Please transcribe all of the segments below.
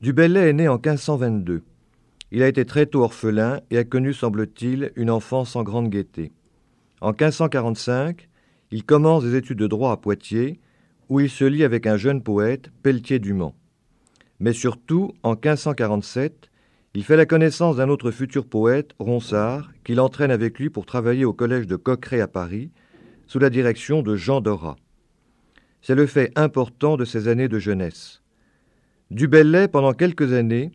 Du est né en 1522. Il a été très tôt orphelin et a connu, semble-t-il, une enfance en grande gaieté. En 1545, il commence des études de droit à Poitiers, où il se lie avec un jeune poète, Pelletier dumont Mais surtout, en 1547, il fait la connaissance d'un autre futur poète, Ronsard, qu'il entraîne avec lui pour travailler au collège de Coqueret à Paris, sous la direction de Jean Dorat. C'est le fait important de ses années de jeunesse. Bellet, pendant quelques années,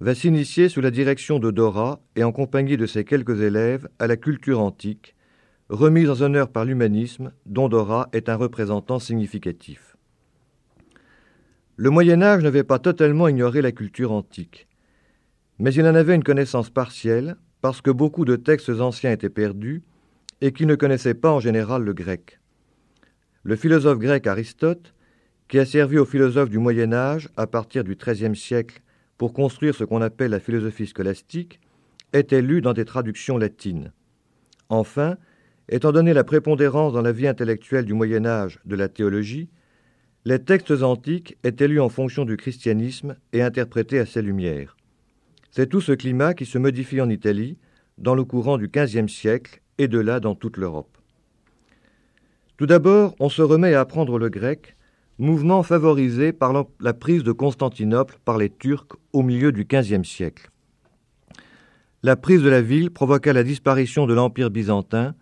va s'initier sous la direction de Dora et en compagnie de ses quelques élèves à la culture antique, remise en honneur par l'humanisme dont Dora est un représentant significatif. Le Moyen Âge n'avait pas totalement ignoré la culture antique, mais il en avait une connaissance partielle parce que beaucoup de textes anciens étaient perdus et qu'il ne connaissait pas en général le grec. Le philosophe grec Aristote qui a servi aux philosophes du Moyen Âge à partir du XIIIe siècle pour construire ce qu'on appelle la philosophie scolastique, était lu dans des traductions latines. Enfin, étant donné la prépondérance dans la vie intellectuelle du Moyen Âge de la théologie, les textes antiques étaient lus en fonction du christianisme et interprétés à ses lumières. C'est tout ce climat qui se modifie en Italie dans le courant du XVe siècle et de là dans toute l'Europe. Tout d'abord, on se remet à apprendre le grec mouvement favorisé par la prise de Constantinople par les Turcs au milieu du XVe siècle. La prise de la ville provoqua la disparition de l'Empire byzantin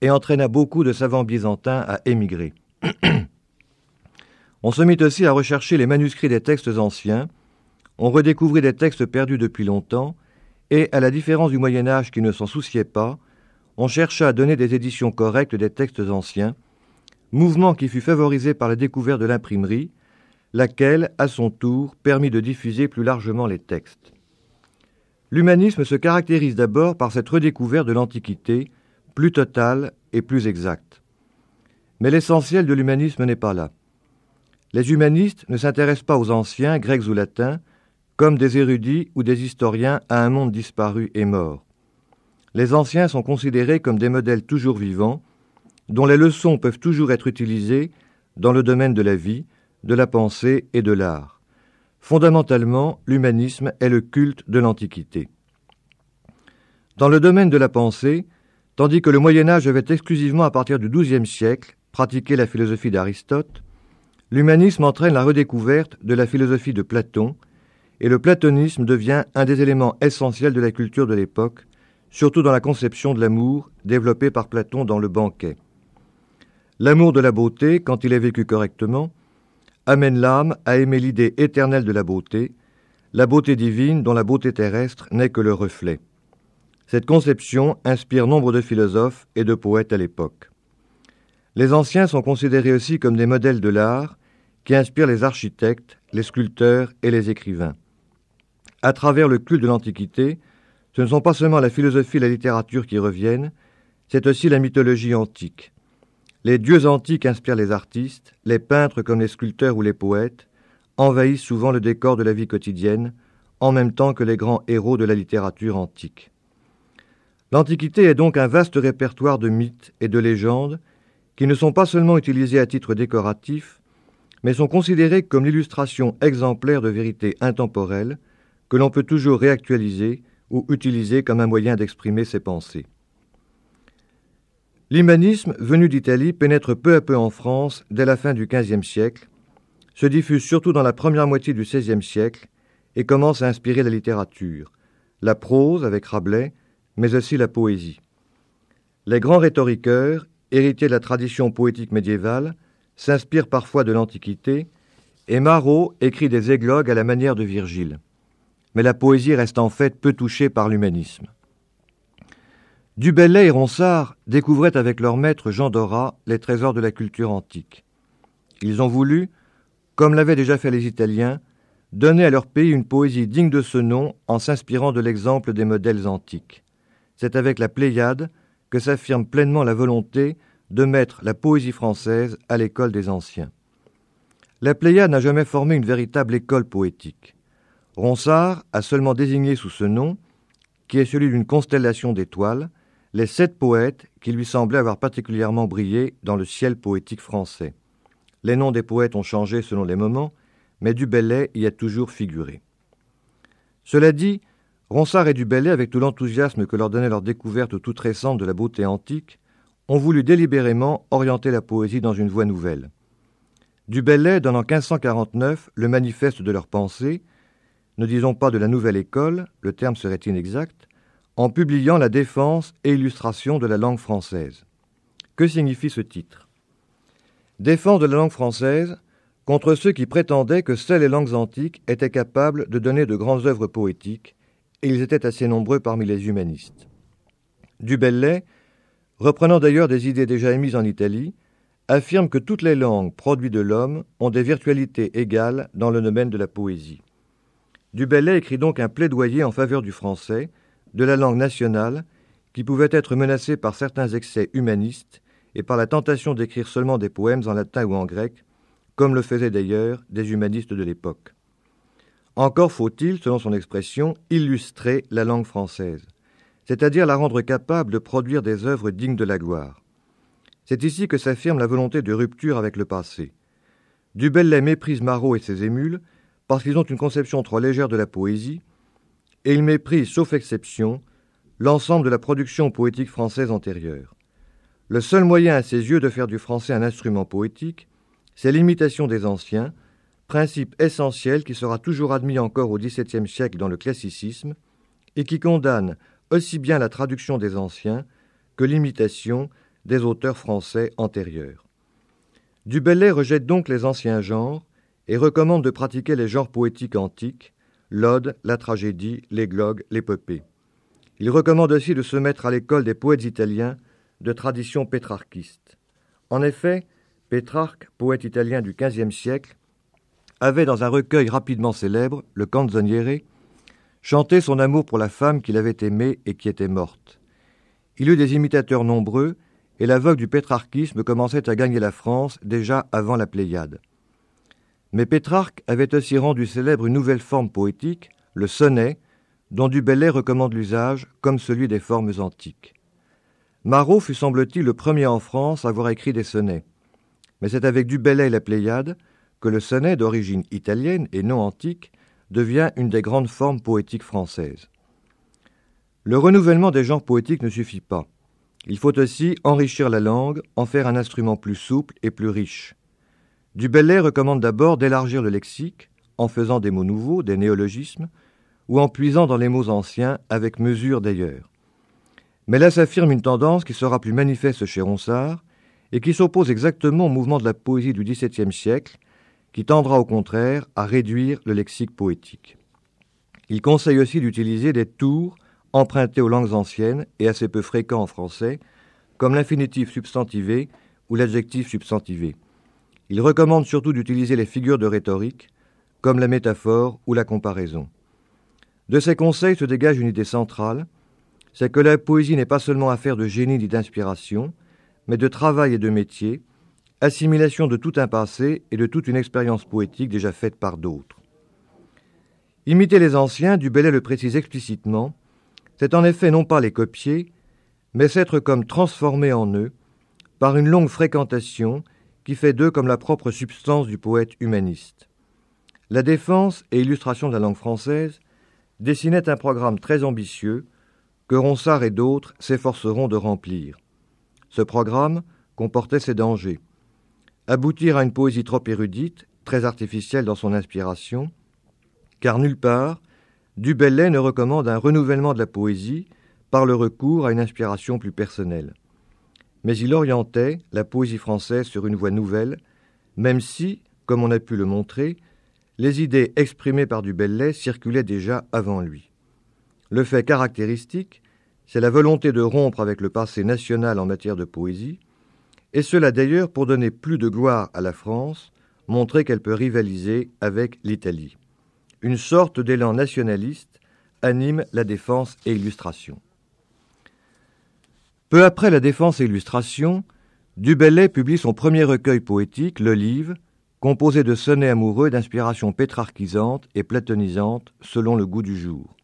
et entraîna beaucoup de savants byzantins à émigrer. On se mit aussi à rechercher les manuscrits des textes anciens, on redécouvrit des textes perdus depuis longtemps, et, à la différence du Moyen Âge qui ne s'en souciait pas, on chercha à donner des éditions correctes des textes anciens, mouvement qui fut favorisé par la découverte de l'imprimerie, laquelle, à son tour, permit de diffuser plus largement les textes. L'humanisme se caractérise d'abord par cette redécouverte de l'Antiquité, plus totale et plus exacte. Mais l'essentiel de l'humanisme n'est pas là. Les humanistes ne s'intéressent pas aux anciens, grecs ou latins, comme des érudits ou des historiens à un monde disparu et mort. Les anciens sont considérés comme des modèles toujours vivants, dont les leçons peuvent toujours être utilisées dans le domaine de la vie, de la pensée et de l'art. Fondamentalement, l'humanisme est le culte de l'Antiquité. Dans le domaine de la pensée, tandis que le Moyen Âge avait exclusivement à partir du XIIe siècle pratiqué la philosophie d'Aristote, l'humanisme entraîne la redécouverte de la philosophie de Platon, et le platonisme devient un des éléments essentiels de la culture de l'époque, surtout dans la conception de l'amour développée par Platon dans le banquet. L'amour de la beauté, quand il est vécu correctement, amène l'âme à aimer l'idée éternelle de la beauté, la beauté divine dont la beauté terrestre n'est que le reflet. Cette conception inspire nombre de philosophes et de poètes à l'époque. Les anciens sont considérés aussi comme des modèles de l'art qui inspirent les architectes, les sculpteurs et les écrivains. À travers le culte de l'Antiquité, ce ne sont pas seulement la philosophie et la littérature qui reviennent, c'est aussi la mythologie antique. Les dieux antiques inspirent les artistes, les peintres comme les sculpteurs ou les poètes, envahissent souvent le décor de la vie quotidienne, en même temps que les grands héros de la littérature antique. L'Antiquité est donc un vaste répertoire de mythes et de légendes qui ne sont pas seulement utilisés à titre décoratif, mais sont considérés comme l'illustration exemplaire de vérités intemporelles que l'on peut toujours réactualiser ou utiliser comme un moyen d'exprimer ses pensées. L'humanisme venu d'Italie pénètre peu à peu en France dès la fin du XVe siècle, se diffuse surtout dans la première moitié du XVIe siècle et commence à inspirer la littérature, la prose avec Rabelais, mais aussi la poésie. Les grands rhétoriqueurs, héritiers de la tradition poétique médiévale, s'inspirent parfois de l'Antiquité, et Marot écrit des églogues à la manière de Virgile. Mais la poésie reste en fait peu touchée par l'humanisme. Dubellay et Ronsard découvraient avec leur maître Jean Dorat les trésors de la culture antique. Ils ont voulu, comme l'avaient déjà fait les Italiens, donner à leur pays une poésie digne de ce nom en s'inspirant de l'exemple des modèles antiques. C'est avec la Pléiade que s'affirme pleinement la volonté de mettre la poésie française à l'école des anciens. La Pléiade n'a jamais formé une véritable école poétique. Ronsard a seulement désigné sous ce nom, qui est celui d'une constellation d'étoiles, les sept poètes qui lui semblaient avoir particulièrement brillé dans le ciel poétique français. Les noms des poètes ont changé selon les moments, mais Du y a toujours figuré. Cela dit, Ronsard et Du avec tout l'enthousiasme que leur donnait leur découverte toute récente de la beauté antique, ont voulu délibérément orienter la poésie dans une voie nouvelle. Du Bellay donne en 1549 le manifeste de leurs pensée, ne disons pas de la nouvelle école, le terme serait inexact, en publiant la défense et illustration de la langue française. Que signifie ce titre Défense de la langue française contre ceux qui prétendaient que seules les langues antiques étaient capables de donner de grandes œuvres poétiques, et ils étaient assez nombreux parmi les humanistes. Du Bellay, reprenant d'ailleurs des idées déjà émises en Italie, affirme que toutes les langues produites de l'homme ont des virtualités égales dans le domaine de la poésie. Du Bellay écrit donc un plaidoyer en faveur du français, de la langue nationale qui pouvait être menacée par certains excès humanistes et par la tentation d'écrire seulement des poèmes en latin ou en grec, comme le faisaient d'ailleurs des humanistes de l'époque. Encore faut-il, selon son expression, illustrer la langue française, c'est-à-dire la rendre capable de produire des œuvres dignes de la gloire. C'est ici que s'affirme la volonté de rupture avec le passé. Bellet méprise Marot et ses émules parce qu'ils ont une conception trop légère de la poésie, et il méprise, sauf exception, l'ensemble de la production poétique française antérieure. Le seul moyen à ses yeux de faire du français un instrument poétique, c'est l'imitation des anciens, principe essentiel qui sera toujours admis encore au XVIIe siècle dans le classicisme, et qui condamne aussi bien la traduction des anciens que l'imitation des auteurs français antérieurs. Du Bellay rejette donc les anciens genres et recommande de pratiquer les genres poétiques antiques, l'ode, la tragédie, les glogues, l'épopée. Il recommande aussi de se mettre à l'école des poètes italiens de tradition pétrarquiste. En effet, Pétrarque, poète italien du XVe siècle, avait dans un recueil rapidement célèbre, le Canzoniere, chanté son amour pour la femme qu'il avait aimée et qui était morte. Il eut des imitateurs nombreux, et la vogue du pétrarchisme commençait à gagner la France déjà avant la Pléiade. Mais Pétrarque avait aussi rendu célèbre une nouvelle forme poétique, le sonnet, dont Du Bellay recommande l'usage comme celui des formes antiques. Marot fut, semble-t-il, le premier en France à avoir écrit des sonnets. Mais c'est avec Du Bellay et la Pléiade que le sonnet, d'origine italienne et non antique, devient une des grandes formes poétiques françaises. Le renouvellement des genres poétiques ne suffit pas. Il faut aussi enrichir la langue, en faire un instrument plus souple et plus riche. Dubellay recommande d'abord d'élargir le lexique en faisant des mots nouveaux, des néologismes, ou en puisant dans les mots anciens avec mesure d'ailleurs. Mais là s'affirme une tendance qui sera plus manifeste chez Ronsard et qui s'oppose exactement au mouvement de la poésie du XVIIe siècle, qui tendra au contraire à réduire le lexique poétique. Il conseille aussi d'utiliser des tours empruntés aux langues anciennes et assez peu fréquents en français, comme l'infinitif substantivé ou l'adjectif substantivé. Il recommande surtout d'utiliser les figures de rhétorique, comme la métaphore ou la comparaison. De ces conseils se dégage une idée centrale, c'est que la poésie n'est pas seulement affaire de génie ni d'inspiration, mais de travail et de métier, assimilation de tout un passé et de toute une expérience poétique déjà faite par d'autres. Imiter les anciens, Dubellay le précise explicitement, c'est en effet non pas les copier, mais s'être comme transformé en eux par une longue fréquentation qui fait d'eux comme la propre substance du poète humaniste. La défense et illustration de la langue française dessinait un programme très ambitieux que Ronsard et d'autres s'efforceront de remplir. Ce programme comportait ses dangers. Aboutir à une poésie trop érudite, très artificielle dans son inspiration, car nulle part, Dubellay ne recommande un renouvellement de la poésie par le recours à une inspiration plus personnelle mais il orientait la poésie française sur une voie nouvelle, même si, comme on a pu le montrer, les idées exprimées par du Bellay circulaient déjà avant lui. Le fait caractéristique, c'est la volonté de rompre avec le passé national en matière de poésie, et cela d'ailleurs pour donner plus de gloire à la France, montrer qu'elle peut rivaliser avec l'Italie. Une sorte d'élan nationaliste anime la défense et l'illustration. Peu après la Défense et Illustration, Dubellay publie son premier recueil poétique, le livre, composé de sonnets amoureux d'inspiration pétrarchisante et platonisante selon le goût du jour.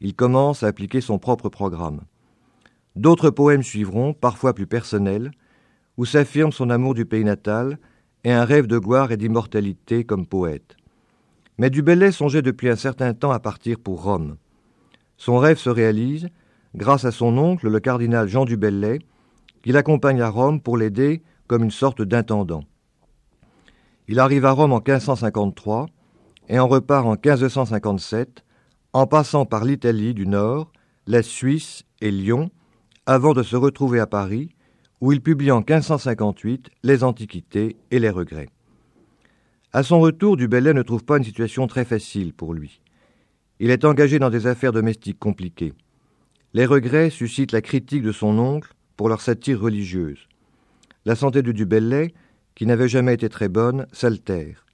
Il commence à appliquer son propre programme. D'autres poèmes suivront, parfois plus personnels, où s'affirme son amour du pays natal et un rêve de gloire et d'immortalité comme poète. Mais Dubellet songeait depuis un certain temps à partir pour Rome. Son rêve se réalise grâce à son oncle, le cardinal Jean du Bellay, qui l'accompagne à Rome pour l'aider comme une sorte d'intendant. Il arrive à Rome en 1553 et en repart en 1557, en passant par l'Italie du Nord, la Suisse et Lyon, avant de se retrouver à Paris, où il publie en 1558 Les Antiquités et les Regrets. À son retour, du Bellay ne trouve pas une situation très facile pour lui. Il est engagé dans des affaires domestiques compliquées. Les regrets suscitent la critique de son oncle pour leur satire religieuse. La santé de Dubellay, qui n'avait jamais été très bonne, s'altère.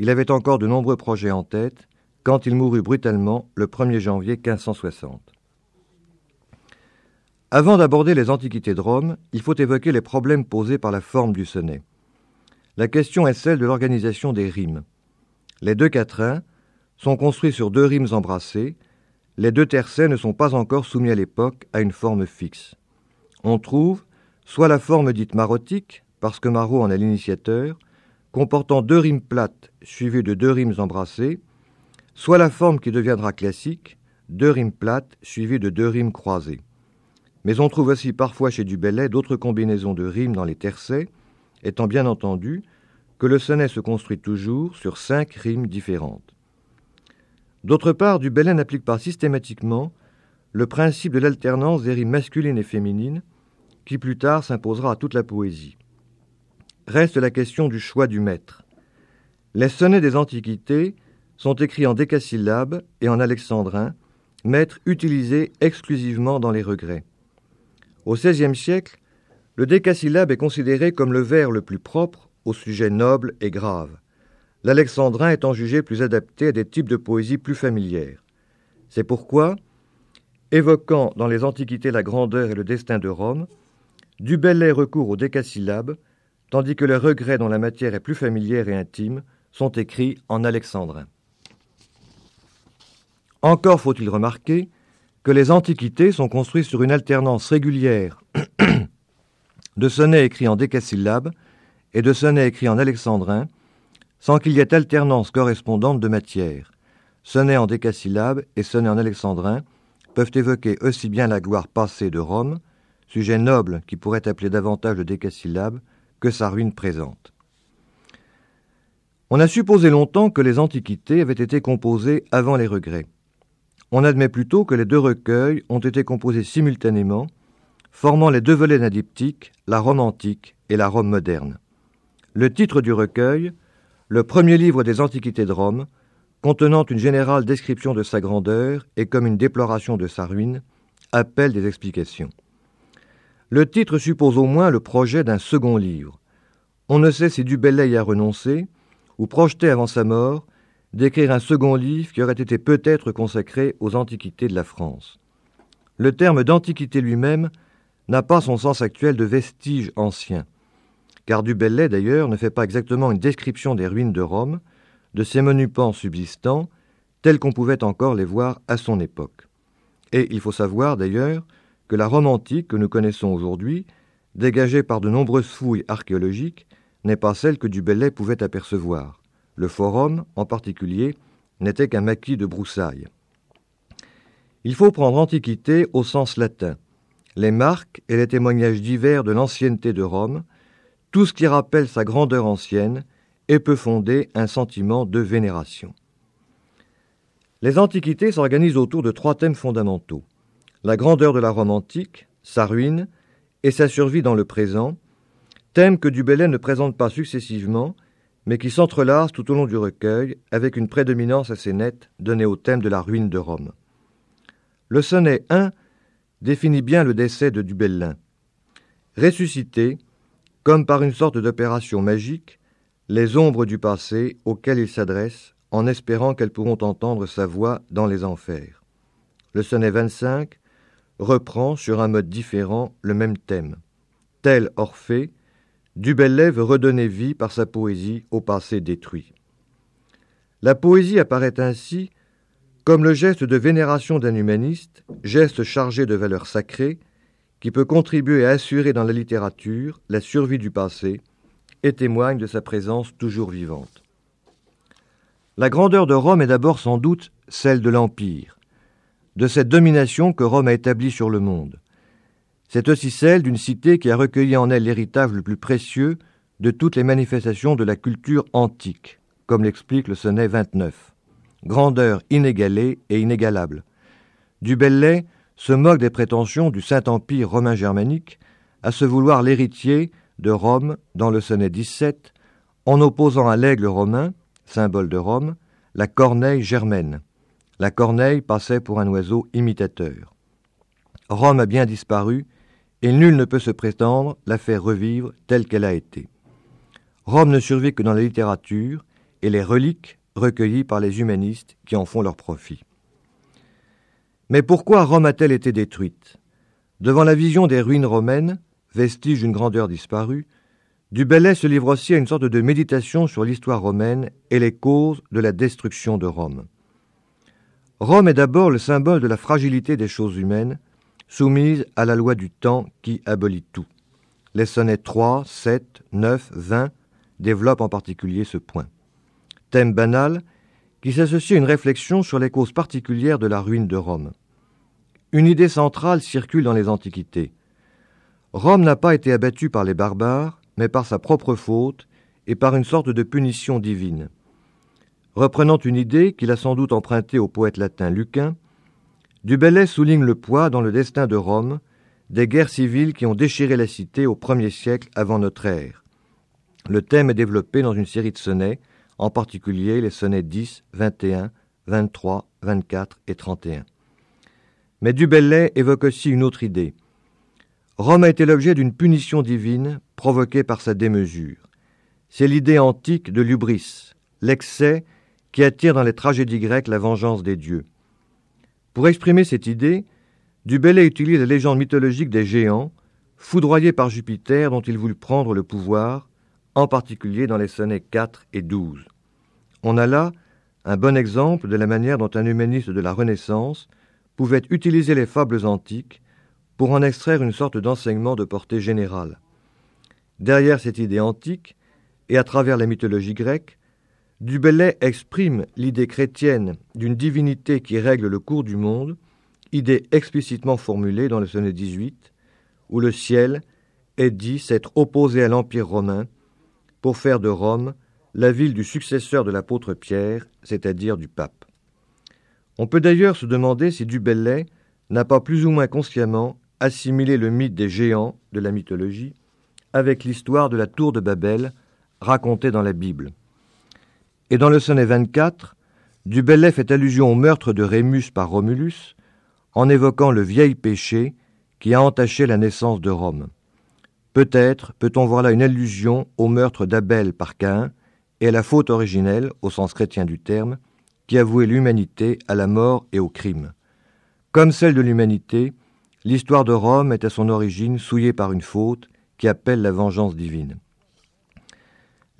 Il avait encore de nombreux projets en tête quand il mourut brutalement le 1er janvier 1560. Avant d'aborder les antiquités de Rome, il faut évoquer les problèmes posés par la forme du sonnet. La question est celle de l'organisation des rimes. Les deux quatrains sont construits sur deux rimes embrassées, les deux tercets ne sont pas encore soumis à l'époque à une forme fixe. On trouve soit la forme dite marotique, parce que Marot en est l'initiateur, comportant deux rimes plates suivies de deux rimes embrassées, soit la forme qui deviendra classique, deux rimes plates suivies de deux rimes croisées. Mais on trouve aussi parfois chez Dubellay d'autres combinaisons de rimes dans les tercets, étant bien entendu que le sonnet se construit toujours sur cinq rimes différentes. D'autre part, du Bélin n'applique pas systématiquement le principe de l'alternance des rimes masculines et féminines, qui plus tard s'imposera à toute la poésie. Reste la question du choix du maître. Les sonnets des Antiquités sont écrits en décasyllabes et en alexandrin, maître utilisé exclusivement dans les regrets. Au XVIe siècle, le décasyllabe est considéré comme le vers le plus propre au sujet noble et grave l'alexandrin étant jugé plus adapté à des types de poésie plus familières. C'est pourquoi, évoquant dans les Antiquités la grandeur et le destin de Rome, du recourt au décasyllabes, tandis que les regrets dont la matière est plus familière et intime sont écrits en alexandrin. Encore faut-il remarquer que les antiquités sont construites sur une alternance régulière de sonnets écrits en décasyllabes et de sonnets écrits en alexandrin, sans qu'il y ait alternance correspondante de matière. Sonnet en décasyllabes et sonnet en alexandrin peuvent évoquer aussi bien la gloire passée de Rome, sujet noble qui pourrait appeler davantage le décasyllabe, que sa ruine présente. On a supposé longtemps que les antiquités avaient été composées avant les regrets. On admet plutôt que les deux recueils ont été composés simultanément, formant les deux volets d'un diptyque, la Rome antique et la Rome moderne. Le titre du recueil le premier livre des Antiquités de Rome, contenant une générale description de sa grandeur et comme une déploration de sa ruine, appelle des explications. Le titre suppose au moins le projet d'un second livre. On ne sait si Dubellay y a renoncé, ou projeté avant sa mort, d'écrire un second livre qui aurait été peut-être consacré aux antiquités de la France. Le terme d'antiquité lui-même n'a pas son sens actuel de vestige ancien car Du Bellay d'ailleurs ne fait pas exactement une description des ruines de Rome, de ses pans subsistants, tels qu'on pouvait encore les voir à son époque. Et il faut savoir d'ailleurs que la Rome antique que nous connaissons aujourd'hui, dégagée par de nombreuses fouilles archéologiques, n'est pas celle que Du Bellay pouvait apercevoir. Le forum, en particulier, n'était qu'un maquis de broussailles. Il faut prendre Antiquité au sens latin, les marques et les témoignages divers de l'ancienneté de Rome, tout ce qui rappelle sa grandeur ancienne et peut fonder un sentiment de vénération. Les antiquités s'organisent autour de trois thèmes fondamentaux la grandeur de la Rome antique, sa ruine et sa survie dans le présent, thèmes que Dubélé ne présente pas successivement, mais qui s'entrelacent tout au long du recueil avec une prédominance assez nette donnée au thème de la ruine de Rome. Le sonnet 1 définit bien le décès de Dubellin. Ressuscité, comme par une sorte d'opération magique, les ombres du passé auxquelles il s'adresse en espérant qu'elles pourront entendre sa voix dans les enfers. Le sonnet 25 reprend sur un mode différent le même thème. Tel Orphée, bel veut redonner vie par sa poésie au passé détruit. La poésie apparaît ainsi comme le geste de vénération d'un humaniste, geste chargé de valeurs sacrées, qui peut contribuer à assurer dans la littérature la survie du passé et témoigne de sa présence toujours vivante. La grandeur de Rome est d'abord sans doute celle de l'Empire, de cette domination que Rome a établie sur le monde. C'est aussi celle d'une cité qui a recueilli en elle l'héritage le plus précieux de toutes les manifestations de la culture antique, comme l'explique le sonnet 29. Grandeur inégalée et inégalable. Du lait, se moque des prétentions du Saint-Empire romain germanique à se vouloir l'héritier de Rome dans le sonnet 17, en opposant à l'aigle romain, symbole de Rome, la corneille germaine. La corneille passait pour un oiseau imitateur. Rome a bien disparu, et nul ne peut se prétendre la faire revivre telle qu'elle a été. Rome ne survit que dans la littérature et les reliques recueillies par les humanistes qui en font leur profit. Mais pourquoi Rome a-t-elle été détruite Devant la vision des ruines romaines, vestiges d'une grandeur disparue, Dubellay se livre aussi à une sorte de méditation sur l'histoire romaine et les causes de la destruction de Rome. Rome est d'abord le symbole de la fragilité des choses humaines, soumise à la loi du temps qui abolit tout. Les sonnets 3, 7, 9, 20 développent en particulier ce point. Thème banal, qui s'associe à une réflexion sur les causes particulières de la ruine de Rome. Une idée centrale circule dans les Antiquités. Rome n'a pas été abattue par les barbares, mais par sa propre faute et par une sorte de punition divine. Reprenant une idée qu'il a sans doute empruntée au poète latin Lucain, Bellay souligne le poids dans le destin de Rome des guerres civiles qui ont déchiré la cité au premier siècle avant notre ère. Le thème est développé dans une série de sonnets en particulier les sonnets 10, 21, 23, 24 et 31. Mais Dubellay évoque aussi une autre idée. Rome a été l'objet d'une punition divine provoquée par sa démesure. C'est l'idée antique de l'ubris, l'excès qui attire dans les tragédies grecques la vengeance des dieux. Pour exprimer cette idée, Dubellay utilise la légende mythologique des géants, foudroyés par Jupiter dont il voulut prendre le pouvoir, en particulier dans les sonnets 4 et 12. On a là un bon exemple de la manière dont un humaniste de la Renaissance pouvait utiliser les fables antiques pour en extraire une sorte d'enseignement de portée générale. Derrière cette idée antique, et à travers la mythologie grecque, Dubellay exprime l'idée chrétienne d'une divinité qui règle le cours du monde, idée explicitement formulée dans le sonnet 18, où le ciel est dit s'être opposé à l'Empire romain pour faire de Rome la ville du successeur de l'apôtre Pierre, c'est-à-dire du pape. On peut d'ailleurs se demander si Du n'a pas plus ou moins consciemment assimilé le mythe des géants de la mythologie avec l'histoire de la tour de Babel racontée dans la Bible. Et dans le sonnet 24, Du fait allusion au meurtre de Rémus par Romulus en évoquant le vieil péché qui a entaché la naissance de Rome. Peut-être peut-on voir là une allusion au meurtre d'Abel par Caïn, et à la faute originelle, au sens chrétien du terme, qui avouait l'humanité à la mort et au crime. Comme celle de l'humanité, l'histoire de Rome est à son origine souillée par une faute qui appelle la vengeance divine.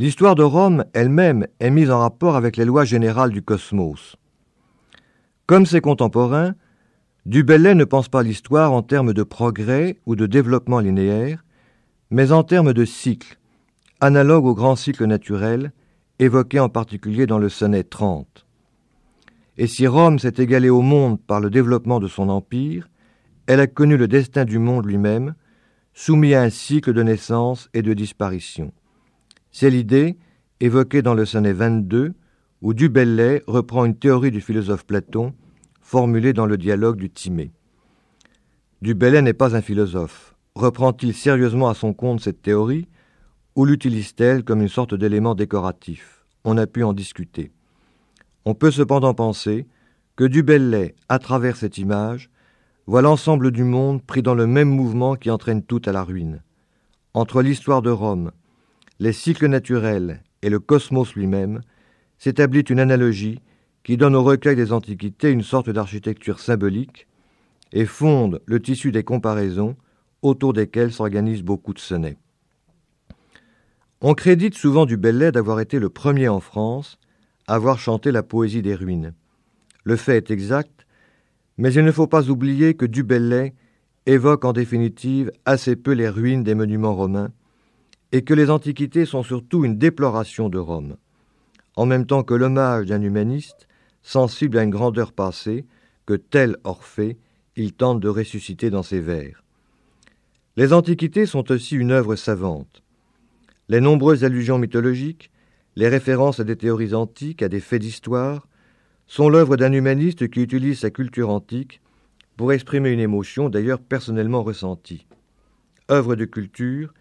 L'histoire de Rome elle-même est mise en rapport avec les lois générales du cosmos. Comme ses contemporains, Dubellay ne pense pas l'histoire en termes de progrès ou de développement linéaire, mais en termes de cycle, analogues au grand cycle naturel évoquée en particulier dans le sonnet 30. Et si Rome s'est égalée au monde par le développement de son empire, elle a connu le destin du monde lui-même, soumis à un cycle de naissance et de disparition. C'est l'idée, évoquée dans le sonnet 22, où Dubellay reprend une théorie du philosophe Platon, formulée dans le dialogue du Timée. Dubellay n'est pas un philosophe. Reprend-il sérieusement à son compte cette théorie ou l'utilise-t-elle comme une sorte d'élément décoratif On a pu en discuter. On peut cependant penser que du Dubellay, à travers cette image, voit l'ensemble du monde pris dans le même mouvement qui entraîne tout à la ruine. Entre l'histoire de Rome, les cycles naturels et le cosmos lui-même, s'établit une analogie qui donne au recueil des Antiquités une sorte d'architecture symbolique et fonde le tissu des comparaisons autour desquelles s'organisent beaucoup de sonnets. On crédite souvent du Bellet d'avoir été le premier en France à avoir chanté la poésie des ruines. Le fait est exact, mais il ne faut pas oublier que du Bellet évoque en définitive assez peu les ruines des monuments romains et que les antiquités sont surtout une déploration de Rome, en même temps que l'hommage d'un humaniste sensible à une grandeur passée que tel Orphée il tente de ressusciter dans ses vers. Les antiquités sont aussi une œuvre savante. Les nombreuses allusions mythologiques, les références à des théories antiques, à des faits d'histoire, sont l'œuvre d'un humaniste qui utilise sa culture antique pour exprimer une émotion d'ailleurs personnellement ressentie. Œuvre de culture,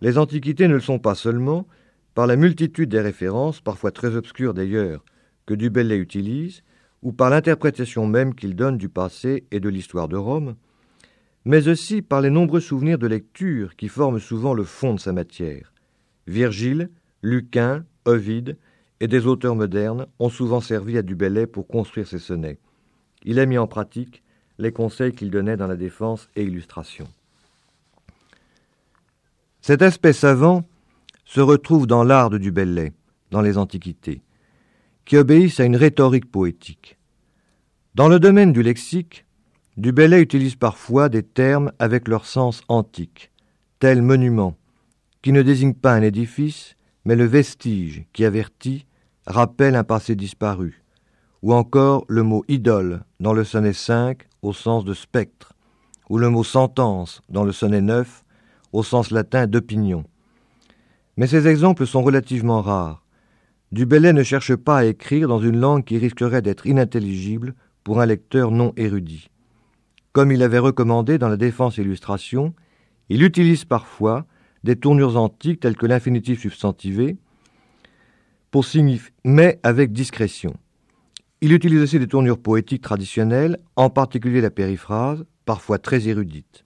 les antiquités ne le sont pas seulement par la multitude des références, parfois très obscures d'ailleurs, que Dubellay utilise, ou par l'interprétation même qu'il donne du passé et de l'histoire de Rome, mais aussi par les nombreux souvenirs de lecture qui forment souvent le fond de sa matière. Virgile, Lucain, Ovide et des auteurs modernes ont souvent servi à du Bellay pour construire ses sonnets. Il a mis en pratique les conseils qu'il donnait dans la défense et illustration. Cet aspect savant se retrouve dans l'art de Bellay, dans les Antiquités, qui obéissent à une rhétorique poétique. Dans le domaine du lexique, Bellay utilise parfois des termes avec leur sens antique, tel monument, qui ne désigne pas un édifice, mais le vestige qui avertit, rappelle un passé disparu, ou encore le mot idole dans le sonnet 5 au sens de spectre, ou le mot sentence dans le sonnet 9 au sens latin d'opinion. Mais ces exemples sont relativement rares. Dubellay ne cherche pas à écrire dans une langue qui risquerait d'être inintelligible pour un lecteur non érudit. Comme il avait recommandé dans la défense illustration, il utilise parfois des tournures antiques telles que l'infinitif substantivé, pour signifier mais avec discrétion. Il utilise aussi des tournures poétiques traditionnelles, en particulier la périphrase, parfois très érudite.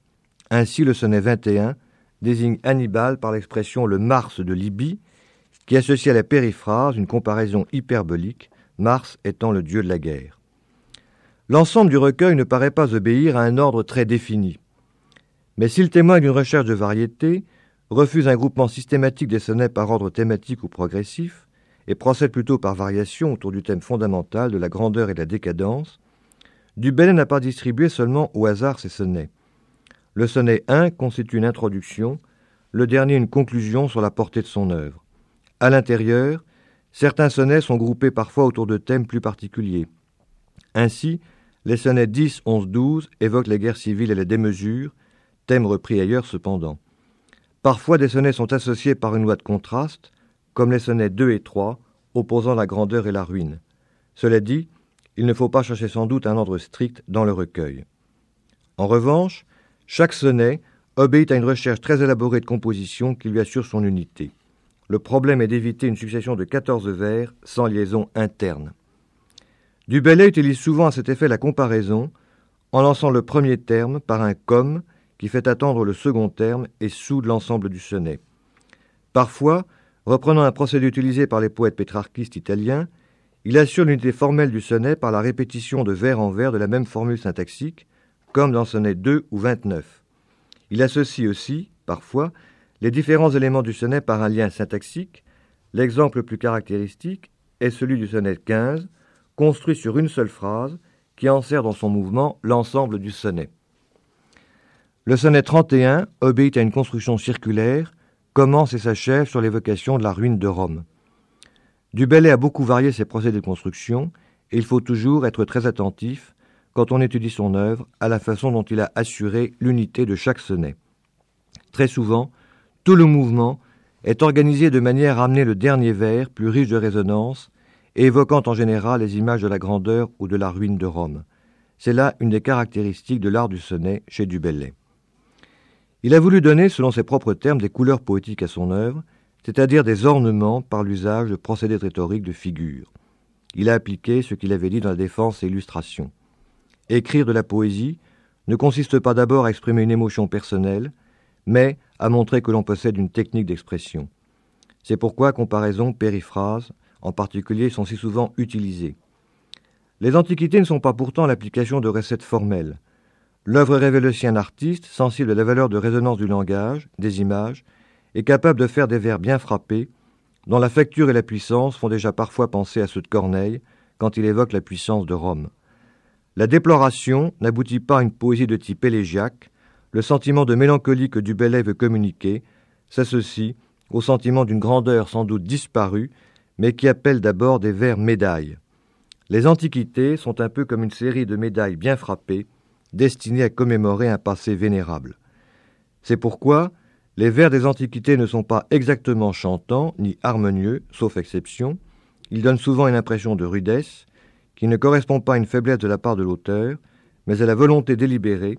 Ainsi, le sonnet 21 désigne Hannibal par l'expression le Mars de Libye, qui associe à la périphrase une comparaison hyperbolique, Mars étant le dieu de la guerre. L'ensemble du recueil ne paraît pas obéir à un ordre très défini. Mais s'il témoigne d'une recherche de variété, refuse un groupement systématique des sonnets par ordre thématique ou progressif, et procède plutôt par variation autour du thème fondamental de la grandeur et de la décadence, Du n'a pas distribué seulement au hasard ses sonnets. Le sonnet 1 constitue une introduction, le dernier une conclusion sur la portée de son œuvre. À l'intérieur, certains sonnets sont groupés parfois autour de thèmes plus particuliers. Ainsi, les sonnets 10, 11, 12 évoquent la guerre civile et la démesure, thème repris ailleurs cependant. Parfois, des sonnets sont associés par une loi de contraste, comme les sonnets 2 et 3, opposant la grandeur et la ruine. Cela dit, il ne faut pas chercher sans doute un ordre strict dans le recueil. En revanche, chaque sonnet obéit à une recherche très élaborée de composition qui lui assure son unité. Le problème est d'éviter une succession de 14 vers sans liaison interne. Du Bellay utilise souvent à cet effet la comparaison en lançant le premier terme par un comme qui fait attendre le second terme et soude l'ensemble du sonnet. Parfois, reprenant un procédé utilisé par les poètes pétrarchistes italiens, il assure l'unité formelle du sonnet par la répétition de vers en vers de la même formule syntaxique, comme dans sonnet 2 ou 29. Il associe aussi, parfois, les différents éléments du sonnet par un lien syntaxique. L'exemple le plus caractéristique est celui du sonnet 15, construit sur une seule phrase, qui enserre dans son mouvement l'ensemble du sonnet. Le sonnet 31 obéit à une construction circulaire, commence et s'achève sur l'évocation de la ruine de Rome. Du a beaucoup varié ses procédés de construction, et il faut toujours être très attentif, quand on étudie son œuvre, à la façon dont il a assuré l'unité de chaque sonnet. Très souvent, tout le mouvement est organisé de manière à amener le dernier vers plus riche de résonance, et évoquant en général les images de la grandeur ou de la ruine de Rome. C'est là une des caractéristiques de l'art du sonnet chez Du il a voulu donner, selon ses propres termes, des couleurs poétiques à son œuvre, c'est-à-dire des ornements par l'usage de procédés rhétoriques de figures. Il a appliqué ce qu'il avait dit dans la défense et illustration. Écrire de la poésie ne consiste pas d'abord à exprimer une émotion personnelle, mais à montrer que l'on possède une technique d'expression. C'est pourquoi comparaison, périphrase, en particulier, sont si souvent utilisées. Les antiquités ne sont pas pourtant l'application de recettes formelles. L'œuvre révèle aussi un artiste, sensible à la valeur de résonance du langage, des images, et capable de faire des vers bien frappés, dont la facture et la puissance font déjà parfois penser à ceux de Corneille quand il évoque la puissance de Rome. La déploration n'aboutit pas à une poésie de type élégiaque, le sentiment de mélancolie que du veut communiquer s'associe au sentiment d'une grandeur sans doute disparue, mais qui appelle d'abord des vers médailles. Les antiquités sont un peu comme une série de médailles bien frappées, destiné à commémorer un passé vénérable. C'est pourquoi les vers des Antiquités ne sont pas exactement chantants ni harmonieux, sauf exception. Ils donnent souvent une impression de rudesse, qui ne correspond pas à une faiblesse de la part de l'auteur, mais à la volonté délibérée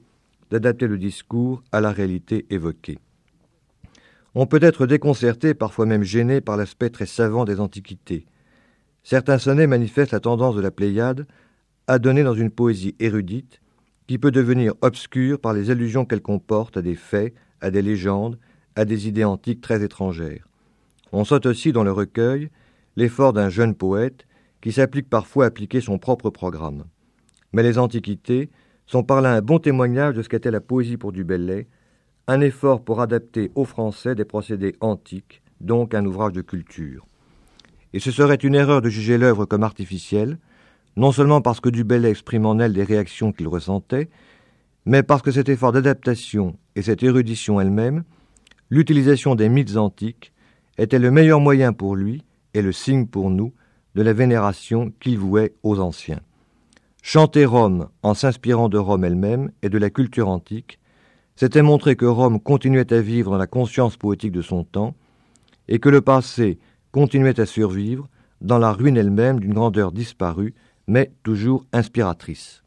d'adapter le discours à la réalité évoquée. On peut être déconcerté, parfois même gêné, par l'aspect très savant des Antiquités. Certains sonnets manifestent la tendance de la Pléiade à donner dans une poésie érudite peut devenir obscure par les allusions qu'elle comporte à des faits, à des légendes, à des idées antiques très étrangères. On saute aussi dans le recueil l'effort d'un jeune poète qui s'applique parfois à appliquer son propre programme. Mais les Antiquités sont par là un bon témoignage de ce qu'était la poésie pour du Bellay, un effort pour adapter aux Français des procédés antiques, donc un ouvrage de culture. Et ce serait une erreur de juger l'œuvre comme artificielle, non seulement parce que Dubellay exprime en elle des réactions qu'il ressentait, mais parce que cet effort d'adaptation et cette érudition elle-même, l'utilisation des mythes antiques, était le meilleur moyen pour lui, et le signe pour nous, de la vénération qu'il vouait aux anciens. Chanter Rome en s'inspirant de Rome elle-même et de la culture antique, c'était montrer que Rome continuait à vivre dans la conscience poétique de son temps, et que le passé continuait à survivre dans la ruine elle-même d'une grandeur disparue mais toujours inspiratrice.